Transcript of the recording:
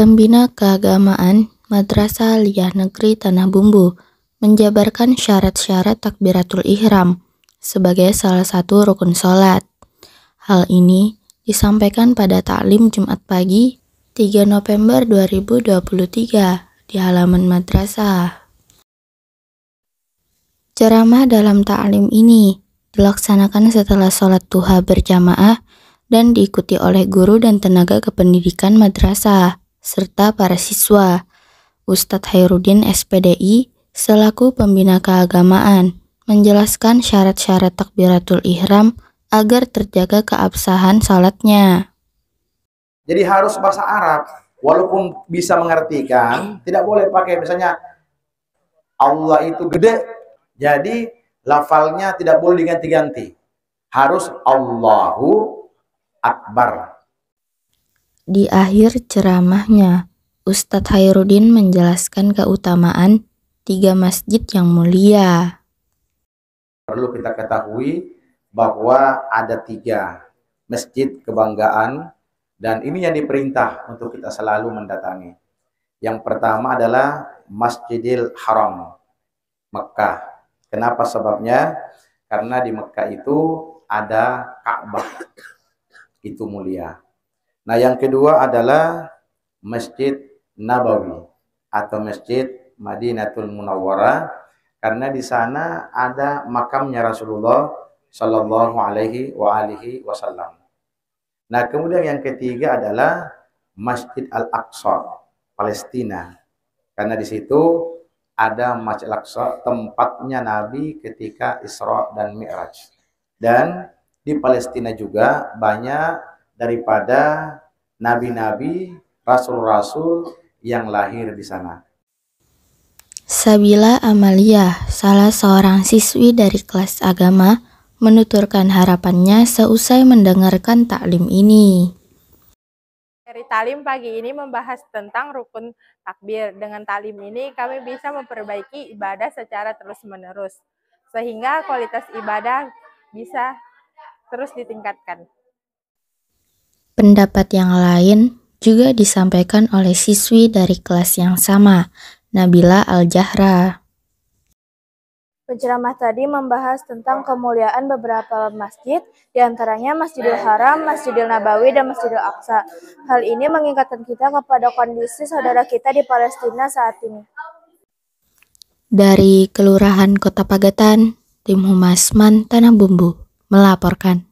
Pembina Keagamaan Madrasah Aliyah Negeri Tanah Bumbu menjabarkan syarat-syarat takbiratul ihram sebagai salah satu rukun sholat. Hal ini disampaikan pada taklim Jumat pagi 3 November 2023 di halaman madrasah. Ceramah dalam taklim ini dilaksanakan setelah sholat duha berjamaah dan diikuti oleh guru dan tenaga kependidikan madrasah serta para siswa. Ustadz Hairudin SPDI selaku pembina keagamaan menjelaskan syarat-syarat takbiratul ihram agar terjaga keabsahan salatnya. Jadi harus bahasa Arab, walaupun bisa mengartikan, tidak boleh pakai misalnya Allah itu gede, jadi lafalnya tidak boleh diganti-ganti. Harus Allahu Akbar. Di akhir ceramahnya, Ustadz Hairudin menjelaskan keutamaan tiga masjid yang mulia. Perlu kita ketahui bahwa ada tiga masjid kebanggaan dan ini yang diperintah untuk kita selalu mendatangi. Yang pertama adalah Masjidil Haram, Mekah. Kenapa sebabnya? Karena di Mekah itu ada Ka'bah. Itu mulia. Nah, yang kedua adalah Masjid Nabawi atau Masjid Madinatul Munawwarah karena di sana ada makamnya Rasulullah Shallallahu alaihi wa alihi wasallam. Nah, kemudian yang ketiga adalah Masjid Al-Aqsa Palestina. Karena di situ ada Masjid Al-Aqsa tempatnya Nabi ketika Isra dan Mi'raj. Dan di Palestina juga banyak daripada nabi-nabi, rasul-rasul yang lahir di sana. Sabila Amalia, salah seorang siswi dari kelas agama, menuturkan harapannya seusai mendengarkan taklim ini. Dari taklim pagi ini membahas tentang rukun takbir. Dengan taklim ini kami bisa memperbaiki ibadah secara terus-menerus sehingga kualitas ibadah bisa terus ditingkatkan. Pendapat yang lain juga disampaikan oleh siswi dari kelas yang sama, Nabila Al-Jahra. Penceramah tadi membahas tentang kemuliaan beberapa masjid, diantaranya Masjidil Haram, Masjidil Nabawi, dan Masjidil Aqsa. Hal ini mengingatkan kita kepada kondisi saudara kita di Palestina saat ini. Dari Kelurahan Kota Pagatan, Tim Humas Man Tanah Bumbu melaporkan.